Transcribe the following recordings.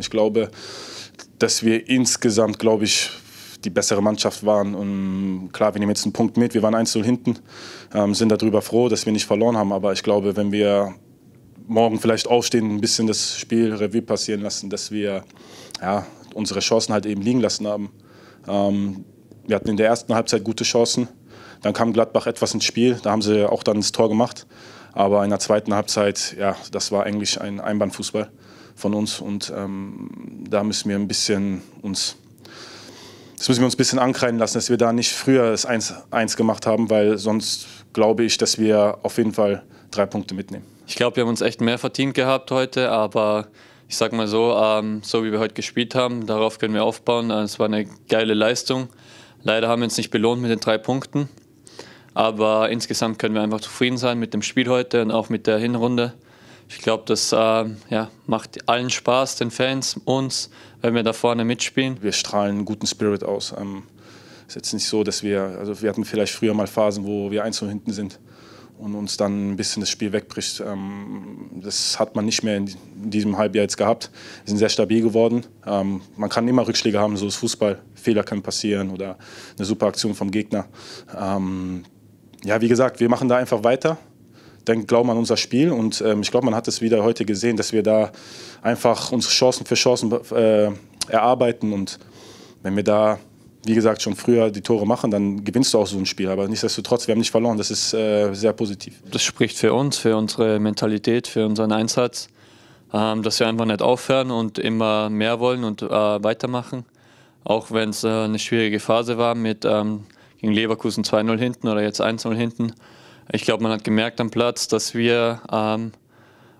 Ich glaube, dass wir insgesamt, glaube ich, die bessere Mannschaft waren. Und klar, wir nehmen jetzt einen Punkt mit. Wir waren 1-0 hinten, ähm, sind darüber froh, dass wir nicht verloren haben. Aber ich glaube, wenn wir morgen vielleicht aufstehen, ein bisschen das Spiel Revue passieren lassen, dass wir ja, unsere Chancen halt eben liegen lassen haben. Ähm, wir hatten in der ersten Halbzeit gute Chancen. Dann kam Gladbach etwas ins Spiel. Da haben sie auch dann das Tor gemacht. Aber in der zweiten Halbzeit, ja, das war eigentlich ein Einbahnfußball von uns und ähm, da müssen wir ein bisschen uns das müssen wir uns ein bisschen ankreiden lassen, dass wir da nicht früher das 1-1 gemacht haben, weil sonst glaube ich, dass wir auf jeden Fall drei Punkte mitnehmen. Ich glaube, wir haben uns echt mehr verdient gehabt heute, aber ich sag mal so, ähm, so wie wir heute gespielt haben, darauf können wir aufbauen. Äh, es war eine geile Leistung. Leider haben wir uns nicht belohnt mit den drei Punkten, aber insgesamt können wir einfach zufrieden sein mit dem Spiel heute und auch mit der Hinrunde ich glaube, das äh, ja, macht allen Spaß, den Fans, uns, wenn wir da vorne mitspielen. Wir strahlen einen guten Spirit aus. Es ähm, ist jetzt nicht so, dass wir, also wir hatten vielleicht früher mal Phasen, wo wir eins und hinten sind und uns dann ein bisschen das Spiel wegbricht. Ähm, das hat man nicht mehr in diesem Halbjahr jetzt gehabt. Wir sind sehr stabil geworden. Ähm, man kann immer Rückschläge haben, so ist Fußball. Fehler können passieren oder eine super Aktion vom Gegner. Ähm, ja, wie gesagt, wir machen da einfach weiter dann glauben an unser Spiel. Und ähm, ich glaube, man hat es wieder heute gesehen, dass wir da einfach unsere Chancen für Chancen äh, erarbeiten. Und wenn wir da, wie gesagt, schon früher die Tore machen, dann gewinnst du auch so ein Spiel. Aber nichtsdestotrotz, wir haben nicht verloren. Das ist äh, sehr positiv. Das spricht für uns, für unsere Mentalität, für unseren Einsatz, ähm, dass wir einfach nicht aufhören und immer mehr wollen und äh, weitermachen. Auch wenn es äh, eine schwierige Phase war mit ähm, gegen Leverkusen 2-0 hinten oder jetzt 1-0 hinten ich glaube, man hat gemerkt am Platz, dass wir ähm,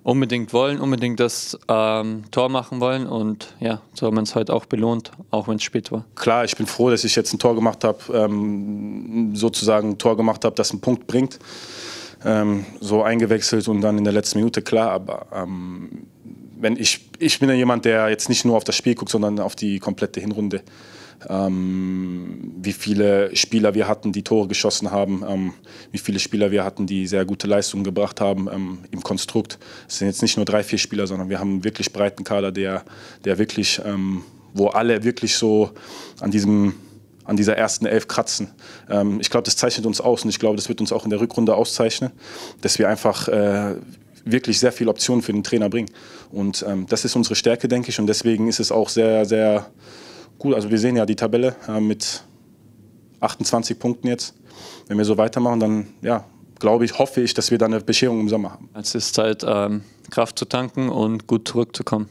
unbedingt wollen, unbedingt das ähm, Tor machen wollen. Und ja, so haben wir uns heute auch belohnt, auch wenn es spät war. Klar, ich bin froh, dass ich jetzt ein Tor gemacht habe, ähm, sozusagen ein Tor gemacht habe, das einen Punkt bringt. Ähm, so eingewechselt und dann in der letzten Minute, klar, aber ähm, wenn ich, ich bin ja jemand, der jetzt nicht nur auf das Spiel guckt, sondern auf die komplette Hinrunde. Ähm, wie viele Spieler wir hatten, die Tore geschossen haben, ähm, wie viele Spieler wir hatten, die sehr gute Leistungen gebracht haben ähm, im Konstrukt. Es sind jetzt nicht nur drei, vier Spieler, sondern wir haben einen wirklich breiten Kader, der, der wirklich, ähm, wo alle wirklich so an diesem an dieser ersten Elf kratzen. Ähm, ich glaube, das zeichnet uns aus und ich glaube, das wird uns auch in der Rückrunde auszeichnen, dass wir einfach äh, wirklich sehr viele Optionen für den Trainer bringen. Und ähm, das ist unsere Stärke, denke ich. Und deswegen ist es auch sehr, sehr gut. Also wir sehen ja die Tabelle äh, mit 28 Punkten jetzt. Wenn wir so weitermachen, dann ja, glaube ich, hoffe ich, dass wir dann eine Bescherung im Sommer haben. Es ist Zeit, ähm, Kraft zu tanken und gut zurückzukommen.